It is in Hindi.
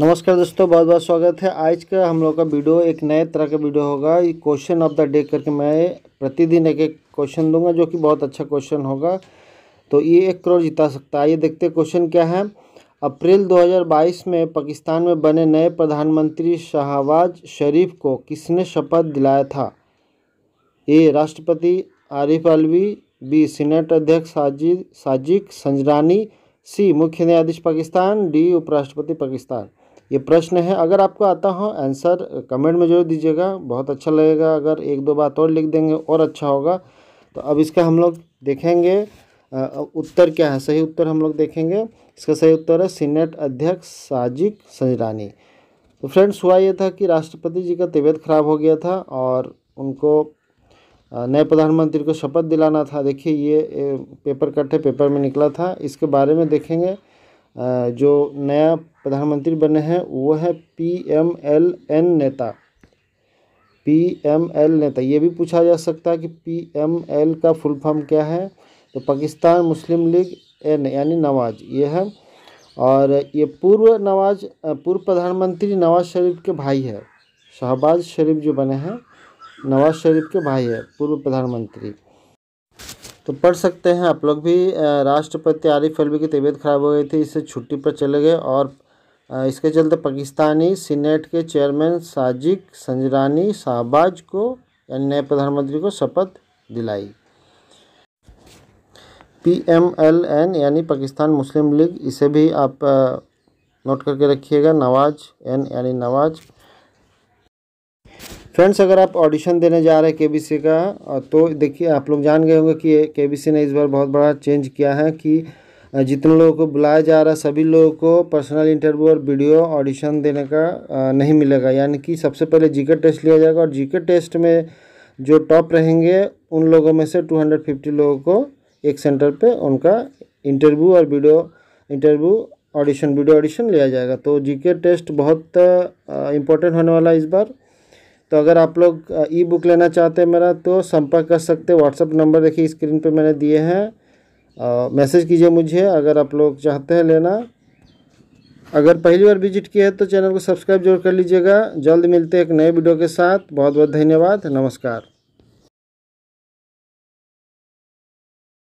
नमस्कार दोस्तों बहुत बहुत स्वागत है आज का हम लोग का वीडियो एक नए तरह का वीडियो होगा ये क्वेश्चन ऑफ द डे करके मैं प्रतिदिन एक एक क्वेश्चन दूंगा जो कि बहुत अच्छा क्वेश्चन होगा तो ये एक करोड़ जिता सकता है ये देखते क्वेश्चन क्या है अप्रैल 2022 में पाकिस्तान में बने नए प्रधानमंत्री शाहबाज शरीफ को किसने शपथ दिलाया था ए राष्ट्रपति आरिफ अलवी बी सीनेट अध्यक्ष साजिद साजिक संजरानी सी मुख्य न्यायाधीश पाकिस्तान डी उपराष्ट्रपति पाकिस्तान ये प्रश्न है अगर आपको आता हो आंसर कमेंट में जरूर दीजिएगा बहुत अच्छा लगेगा अगर एक दो बात और लिख देंगे और अच्छा होगा तो अब इसका हम लोग देखेंगे उत्तर क्या है सही उत्तर हम लोग देखेंगे इसका सही उत्तर है सीनेट अध्यक्ष साजिक संजरानी तो फ्रेंड्स हुआ ये था कि राष्ट्रपति जी का तबीयत खराब हो गया था और उनको नए प्रधानमंत्री को शपथ दिलाना था देखिए ये पेपर कट है पेपर में निकला था इसके बारे में देखेंगे जो नया प्रधानमंत्री बने हैं वो है पी एम एल एन नेता पी एम एल नेता ये भी पूछा जा सकता है कि पी एम एल का फुल फॉर्म क्या है तो पाकिस्तान मुस्लिम लीग एन यानी नवाज ये है और ये पूर्व नवाज पूर्व प्रधानमंत्री नवाज शरीफ के भाई है शहबाज शरीफ जो बने हैं नवाज शरीफ के भाई है पूर्व प्रधानमंत्री तो पढ़ सकते हैं आप लोग भी राष्ट्रपति आरिफ अलवी की तबीयत खराब हो गई थी इससे छुट्टी पर चले गए और इसके चलते पाकिस्तानी सीनेट के चेयरमैन साजिक संजरानी शाहबाज को यानी नए प्रधानमंत्री को शपथ दिलाई पी एम एल एन यानी पाकिस्तान मुस्लिम लीग इसे भी आप नोट करके रखिएगा नवाज एन यानी नवाज़ फ्रेंड्स अगर आप ऑडिशन देने जा रहे हैं के बी सी का तो देखिए आप लोग जान गए होंगे कि के बी सी ने इस बार बहुत बड़ा चेंज किया है कि जितने लोगों को बुलाया जा रहा है सभी लोगों को पर्सनल इंटरव्यू और वीडियो ऑडिशन देने का नहीं मिलेगा यानी कि सबसे पहले जीके टेस्ट लिया जाएगा और जीके टेस्ट में जो टॉप रहेंगे उन लोगों में से 250 लोगों को एक सेंटर पे उनका इंटरव्यू और video interview audition video audition लिया जाएगा तो जीके टेस्ट बहुत इम्पोर्टेंट होने वाला है इस बार तो अगर आप लोग ई बुक लेना चाहते हैं मेरा तो संपर्क कर सकते हैं व्हाट्सअप नंबर देखिए स्क्रीन पे मैंने दिए हैं मैसेज कीजिए मुझे अगर आप लोग चाहते हैं लेना अगर पहली बार विजिट किया है तो चैनल को सब्सक्राइब जरूर कर लीजिएगा जल्द मिलते हैं एक नए वीडियो के साथ बहुत बहुत धन्यवाद नमस्कार